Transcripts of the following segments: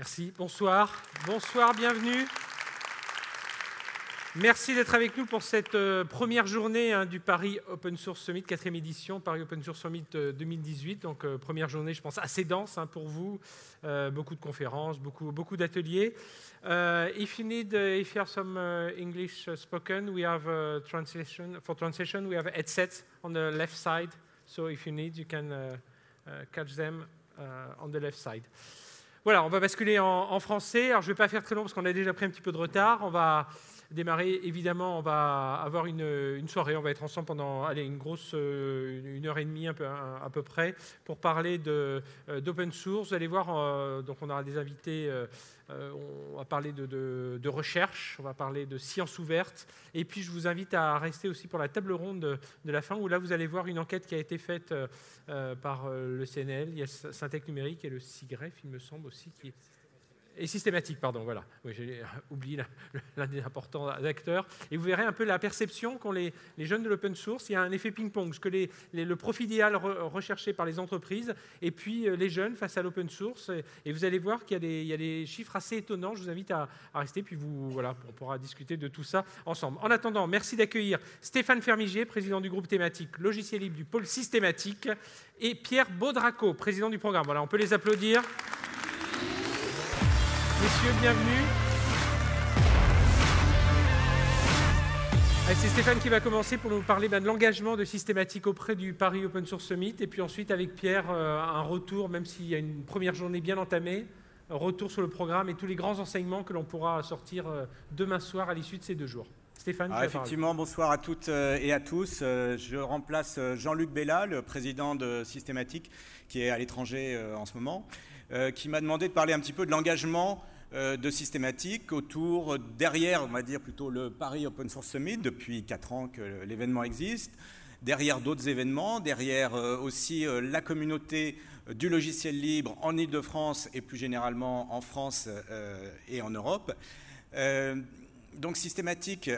Merci, bonsoir. Bonsoir, bienvenue. Merci d'être avec nous pour cette euh, première journée hein, du Paris Open Source Summit, quatrième édition, Paris Open Source Summit 2018. Euh, Donc euh, première journée, je pense, assez dense hein, pour vous. beaucoup de conférences, beaucoup, beaucoup d'ateliers. si if you need, uh, if you have some uh, English uh, spoken, we have translation. For translation, we have headsets on the left side. So if you need, you can catch them on the left side. Voilà, on va basculer en, français. Alors, je ne vais pas faire très long parce qu'on a déjà pris un petit peu de retard. On va démarrer. Évidemment, on va avoir une, soirée, on va être ensemble pendant une grosse euh, une heure et demie à, peu près pour parler euh, d'open source. Vous allez voir, euh, donc on aura des invités. on va parler de, recherche, on va parler de science ouverte. Et puis, je vous invite à rester aussi pour la table ronde de, la fin, où là, vous allez voir une enquête qui a été faite par le CNL, il y a Syntec Numérique et le CIGREF, il me semble aussi, qui est et systématique, pardon, voilà. Oui, j'ai oublié l'un des importants acteurs. Et vous verrez un peu la perception qu'ont les, jeunes de l'open source. Il y a un effet ping-pong, ce que le profit idéal recherché par les entreprises et puis euh, les jeunes face à l'open source. Et, vous allez voir qu'il y, a des chiffres assez étonnants. Je vous invite à, rester, puis vous, voilà, on pourra discuter de tout ça ensemble. En attendant, merci d'accueillir Stéphane Fermigier, président du groupe thématique Logiciel Libre du pôle systématique, et Pierre Baudraco, président du programme. Voilà, on peut les applaudir messieurs, bienvenue. C'est Stéphane qui va commencer pour nous parler ben, de l'engagement de Systématique auprès du Paris Open Source Summit. Et puis ensuite, avec Pierre, euh, un retour, même s'il y a une première journée bien entamée, retour sur le programme et tous les grands enseignements que l'on pourra sortir euh, demain soir à l'issue de ces deux jours. Stéphane, ah, effectivement, bonsoir à toutes euh, et à tous. Je remplace Jean-Luc Bella, le président de Systématique, qui est à l'étranger en ce moment, qui m'a demandé de parler un petit peu de l'engagement euh, de systématique autour, derrière, on va dire plutôt le Paris Open Source Summit, depuis 4 ans que l'événement existe, derrière d'autres événements, derrière euh, aussi euh, la communauté du logiciel libre en Ile-de-France et plus généralement en France et en Europe. Donc Systématique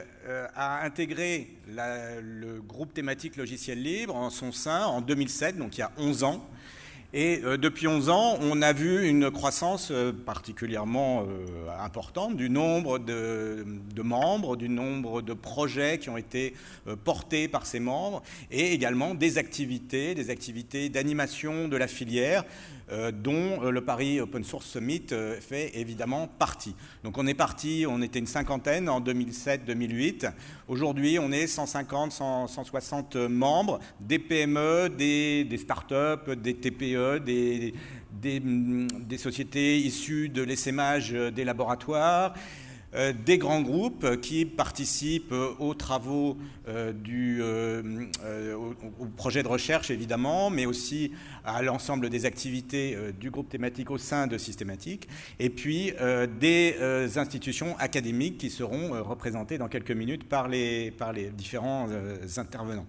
a intégré le groupe thématique logiciel libre en son sein en 2007, donc il y a 11 ans. Et euh, depuis 11 ans, on a vu une croissance euh, particulièrement euh, importante du nombre de, membres, du nombre de projets qui ont été portés par ces membres, et également des activités, des activités d'animation de la filière, dont le Paris Open Source Summit fait évidemment partie. Donc on est parti, on était une cinquantaine en 2007-2008. Aujourd'hui, on est 150, 160 membres, des PME, des, des startups, des TPE euh, mm, des, sociétés issues de l'essaimage euh, des laboratoires, euh, des grands groupes qui participent aux travaux du, projet de recherche évidemment, mais aussi à l'ensemble des activités du groupe thématique au sein de Systématique, et puis des institutions académiques qui seront représentées dans quelques minutes par les, par les différents intervenants.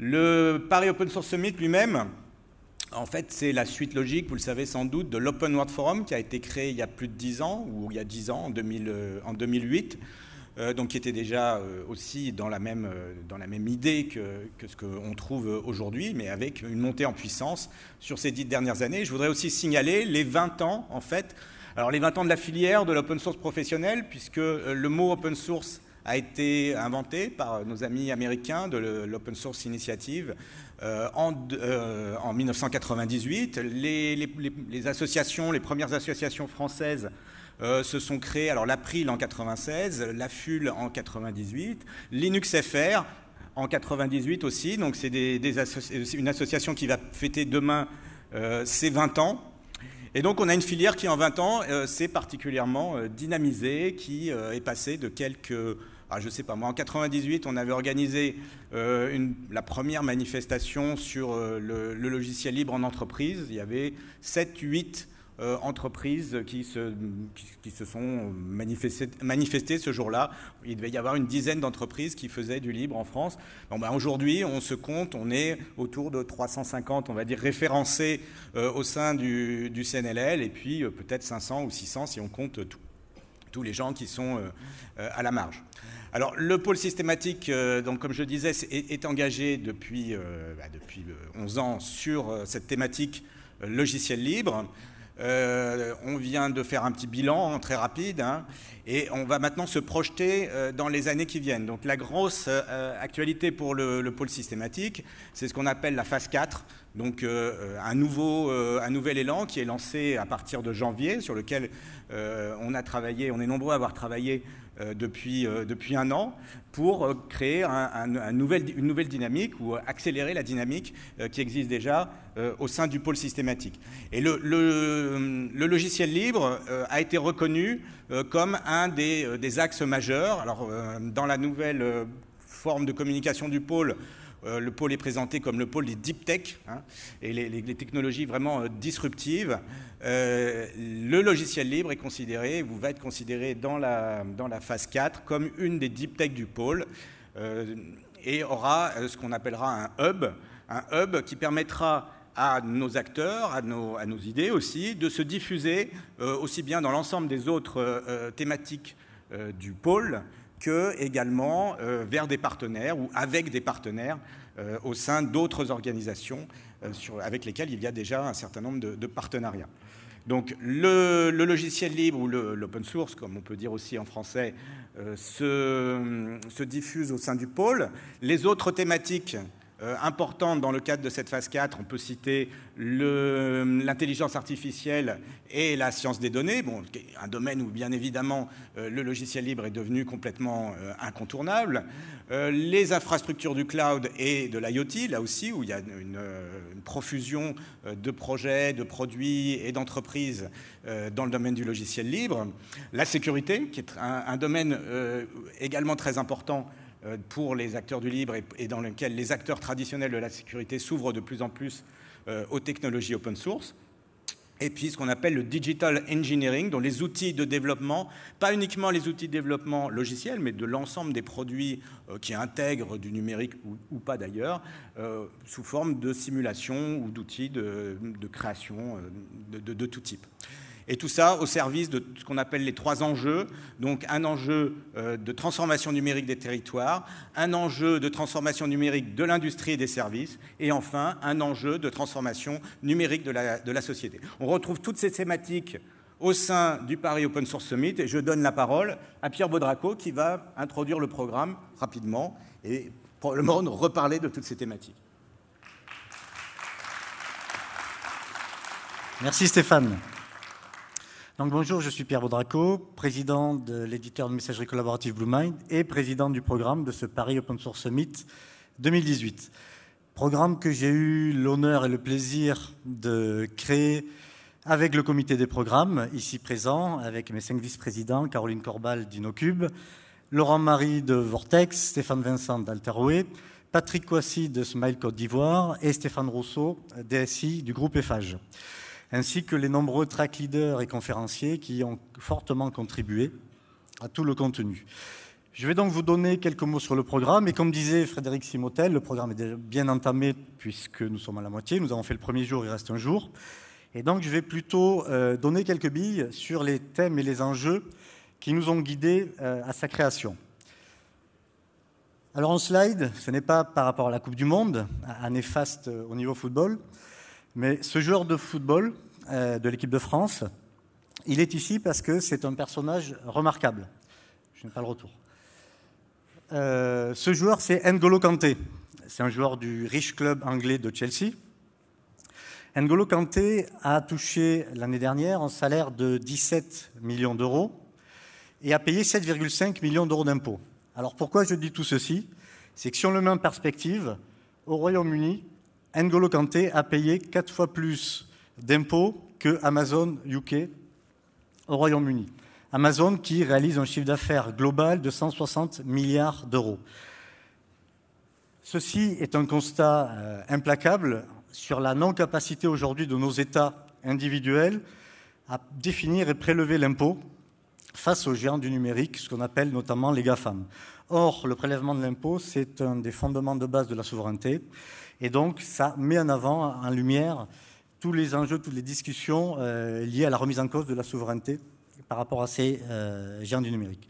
Le Paris Open Source Summit lui-même en fait, c'est la suite logique, vous le savez sans doute, de l'Open World Forum qui a été créé il y a plus de dix ans, ou il y a dix ans, en, 2008, euh, euh, donc qui était déjà euh, aussi dans la même, dans la même idée que, ce qu'on trouve aujourd'hui, mais avec une montée en puissance sur ces dix dernières années. Je voudrais aussi signaler les 20 ans, en fait, alors les 20 ans de la filière de l'open source professionnel, puisque le mot open source a été inventé par nos amis américains de l'Open Source Initiative euh, en, 1998, euh, les, associations, les premières associations françaises euh, se sont créées. Alors l'April en 96, la FUL en 98, LinuxFR en 98 aussi. Donc c'est des, une association qui va fêter demain ses 20 ans. Et donc on a une filière qui en 20 ans s'est particulièrement dynamisée, qui est passée de quelques ah, je sais pas moi, en 98, on avait organisé euh, la première manifestation sur euh, le, logiciel libre en entreprise. Il y avait 7, 8 euh, entreprises qui se, qui, se sont manifestées, ce jour-là. Il devait y avoir une dizaine d'entreprises qui faisaient du libre en France. Ben, aujourd'hui, on se compte, on est autour de 350, on va dire, référencés au sein du, CNLL, et puis peut-être 500 ou 600 si on compte tout, tous les gens qui sont euh, euh, à la marge. Alors le pôle systématique, euh, donc, comme je disais, est, engagé depuis, bah, depuis 11 ans sur cette thématique logiciel libre. Euh, on vient de faire un petit bilan hein, très rapide hein, et on va maintenant se projeter euh, dans les années qui viennent. Donc la grosse euh, actualité pour le, pôle systématique, c'est ce qu'on appelle la phase 4, donc un, nouveau, un nouvel élan qui est lancé à partir de janvier, sur lequel on a travaillé, on est nombreux à avoir travaillé euh, depuis, euh, depuis un an pour euh, créer une nouvelle dynamique ou accélérer la dynamique qui existe déjà au sein du pôle systématique. Et le, logiciel libre a été reconnu comme un des, des axes majeurs. Alors, dans la nouvelle forme de communication du pôle, euh, le pôle est présenté comme le pôle des deep tech hein, et les, technologies vraiment euh, disruptives. Euh, le logiciel libre est considéré, vous va être considéré dans la, phase 4 comme une des deep tech du pôle et aura ce qu'on appellera un hub, un hub qui permettra à nos acteurs, à nos, idées aussi, de se diffuser aussi bien dans l'ensemble des autres thématiques du pôle que également euh, vers des partenaires ou avec des partenaires euh, au sein d'autres organisations euh, avec lesquelles il y a déjà un certain nombre de, partenariats. Donc le, logiciel libre ou l'open source, comme on peut dire aussi en français, se, se diffuse au sein du pôle. Les autres thématiques euh, importantes dans le cadre de cette phase 4. On peut citer l'intelligence artificielle et la science des données, bon, un domaine où bien évidemment euh, le logiciel libre est devenu complètement euh, incontournable. les infrastructures du cloud et de l'IoT, là aussi, où il y a une, profusion de projets, de produits et d'entreprises dans le domaine du logiciel libre. La sécurité, qui est un, un domaine également très important euh, pour les acteurs du libre et dans lequel les acteurs traditionnels de la sécurité s'ouvrent de plus en plus euh, aux technologies open source et puis ce qu'on appelle le digital engineering, dont les outils de développement, pas uniquement les outils de développement logiciel, mais de l'ensemble des produits euh, qui intègrent du numérique ou, pas d'ailleurs, sous forme de simulation ou d'outils de, création de, de tout type et tout ça au service de ce qu'on appelle les trois enjeux, donc un enjeu euh, de transformation numérique des territoires, un enjeu de transformation numérique de l'industrie et des services, et enfin un enjeu de transformation numérique de la, société. On retrouve toutes ces thématiques au sein du Paris Open Source Summit et je donne la parole à Pierre Baudraco qui va introduire le programme rapidement et probablement nous reparler de toutes ces thématiques. Merci Stéphane. Donc bonjour, je suis Pierre Baudraco, président de l'éditeur de messagerie collaborative BlueMind et président du programme de ce Paris Open Source Summit 2018. Programme que j'ai eu l'honneur et le plaisir de créer avec le comité des programmes, ici présent, avec mes cinq vice-présidents, Caroline Corbal d'InnoCube, Laurent Marie de Vortex, Stéphane Vincent d'Alterway, Patrick Coissy de Smile Côte d'Ivoire et Stéphane Rousseau, DSI du groupe EFAGE ainsi que les nombreux track leaders et conférenciers qui ont fortement contribué à tout le contenu. Je vais donc vous donner quelques mots sur le programme. Et comme disait Frédéric Simotel, le programme est déjà bien entamé puisque nous sommes à la moitié. Nous avons fait le premier jour, il reste un jour. Et donc je vais plutôt euh, donner quelques billes sur les thèmes et les enjeux qui nous ont guidés euh, à sa création. Alors en slide, ce n'est pas par rapport à la Coupe du Monde, un néfaste euh, au niveau football, mais ce genre de football, euh, de l'équipe de France. Il est ici parce que c'est un personnage remarquable. Je n'ai pas le retour. Euh, ce joueur, c'est N'Golo Kanté. C'est un joueur du riche club anglais de Chelsea. N'Golo Kanté a touché l'année dernière un salaire de 17 millions d'euros et a payé 7,5 millions d'euros d'impôts. Alors pourquoi je dis tout ceci C'est que si on le met en perspective, au Royaume-Uni, N'Golo Kanté a payé 4 fois plus d'impôts que Amazon UK au Royaume-Uni. Amazon qui réalise un chiffre d'affaires global de 160 milliards d'euros. Ceci est un constat euh, implacable sur la non-capacité aujourd'hui de nos États individuels à définir et prélever l'impôt face aux géants du numérique, ce qu'on appelle notamment les GAFAM. Or, le prélèvement de l'impôt, c'est un des fondements de base de la souveraineté, et donc ça met en avant, en lumière, tous les enjeux, toutes les discussions euh, liées à la remise en cause de la souveraineté par rapport à ces euh, géants du numérique.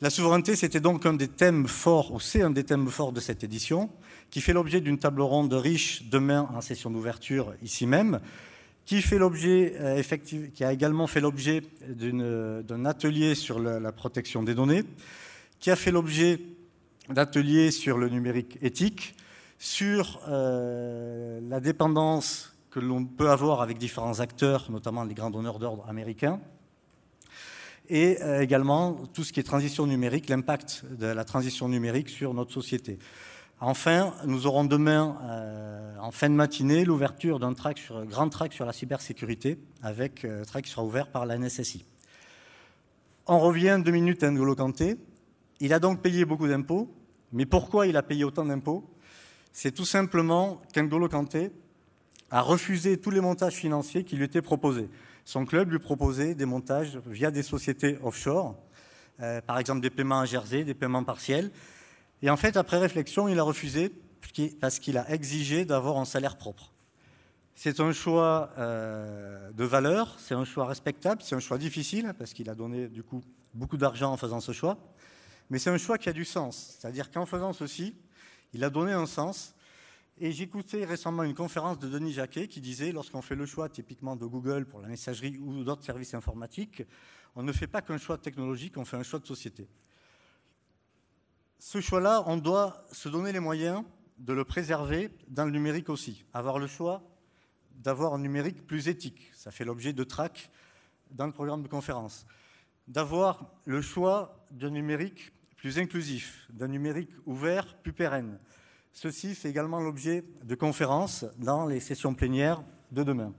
La souveraineté, c'était donc un des thèmes forts, ou c'est un des thèmes forts de cette édition, qui fait l'objet d'une table ronde riche demain en session d'ouverture ici même, qui, fait l'objet, euh, qui a également fait l'objet d'un atelier sur la, la, protection des données, qui a fait l'objet d'ateliers sur le numérique éthique, sur la dépendance que l'on peut avoir avec différents acteurs, notamment les grands donneurs d'ordre américains, et euh, également tout ce qui est transition numérique, l'impact de la transition numérique sur notre société. Enfin, nous aurons demain, euh, en fin de matinée, l'ouverture d'un grand track sur la cybersécurité, avec euh, un track qui sera ouvert par la NSSI. On revient deux minutes à hein, N'Golo Kanté. Il a donc payé beaucoup d'impôts, mais pourquoi il a payé autant d'impôts C'est tout simplement qu'Ngolo Kanté a refusé tous les montages financiers qui lui étaient proposés. Son club lui proposait des montages via des sociétés offshore, euh, par exemple des paiements à Jersey, des paiements partiels. Et en fait, après réflexion, il a refusé parce qu'il a exigé d'avoir un salaire propre. C'est un choix euh, de valeur, c'est un choix respectable, c'est un choix difficile parce qu'il a donné du coup beaucoup d'argent en faisant ce choix, mais c'est un choix qui a du sens. C'est-à-dire qu'en faisant ceci, il a donné un sens et j'écoutais récemment une conférence de Denis Jacquet qui disait, lorsqu'on fait le choix typiquement de Google pour la messagerie ou d'autres services informatiques, on ne fait pas qu'un choix technologique, on fait un choix de société. Ce choix-là, on doit se donner les moyens de le préserver dans le numérique aussi. Avoir le choix d'avoir un numérique plus éthique. Ça fait l'objet de tracts dans le programme de conférence. D'avoir le choix d'un numérique plus inclusif, d'un numérique ouvert, plus pérenne. Ceci fait également l'objet de conférences dans les sessions plénières de demain.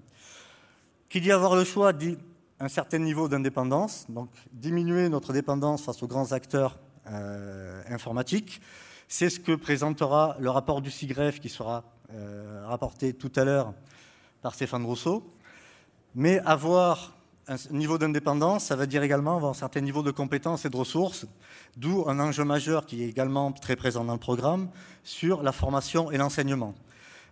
Qui dit avoir le choix dit un certain niveau d'indépendance, donc diminuer notre dépendance face aux grands acteurs euh, informatiques. C'est ce que présentera le rapport du SIGREF qui sera euh, rapporté tout à l'heure par Stéphane Rousseau. Mais avoir un niveau d'indépendance, ça va dire également avoir un certain niveau de compétences et de ressources, d'où un enjeu majeur qui est également très présent dans le programme sur la formation et l'enseignement.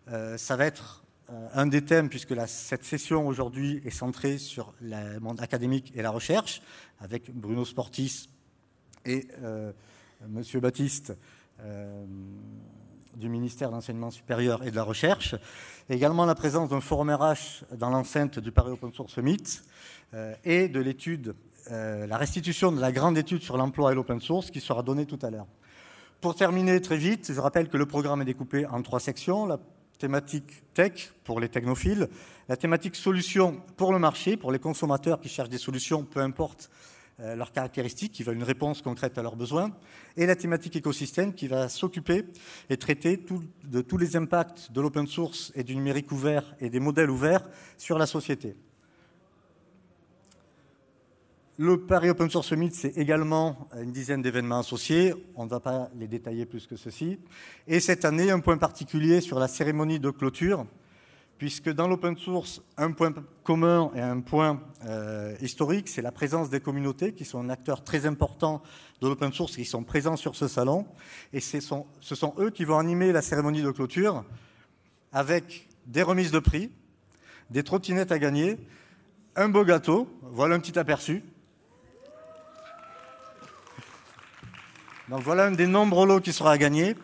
Euh, ça va être euh, un des thèmes, puisque cette session aujourd'hui est centrée sur le monde académique et la recherche, avec Bruno Sportis et euh, Monsieur Baptiste. Euh, du ministère de l'Enseignement supérieur et de la Recherche, également la présence d'un forum RH dans l'enceinte du Paris Open Source Summit euh, et de l'étude, euh, la restitution de la grande étude sur l'emploi et l'open source qui sera donnée tout à l'heure. Pour terminer très vite, je rappelle que le programme est découpé en trois sections. La thématique tech pour les technophiles, la thématique solution pour le marché, pour les consommateurs qui cherchent des solutions, peu importe euh, leurs caractéristiques, qui veulent une réponse concrète à leurs besoins, et la thématique écosystème qui va s'occuper et traiter de tous les impacts de l'open source et du numérique ouvert et des modèles ouverts sur la société. Le Paris Open Source Summit, c'est également une dizaine d'événements associés. On ne va pas les détailler plus que ceci. Et cette année, un point particulier sur la cérémonie de clôture puisque dans l'open source, un point commun et un point euh, historique, c'est la présence des communautés qui sont un acteur très important de l'open source, qui sont présents sur ce salon. Et ce sont, ce sont eux qui vont animer la cérémonie de clôture avec des remises de prix, des trottinettes à gagner, un beau gâteau, voilà un petit aperçu. Donc voilà un des nombreux lots qui sera à gagner,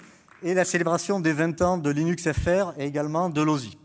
et la célébration des 20 ans de Linux FR et également de l'OSI.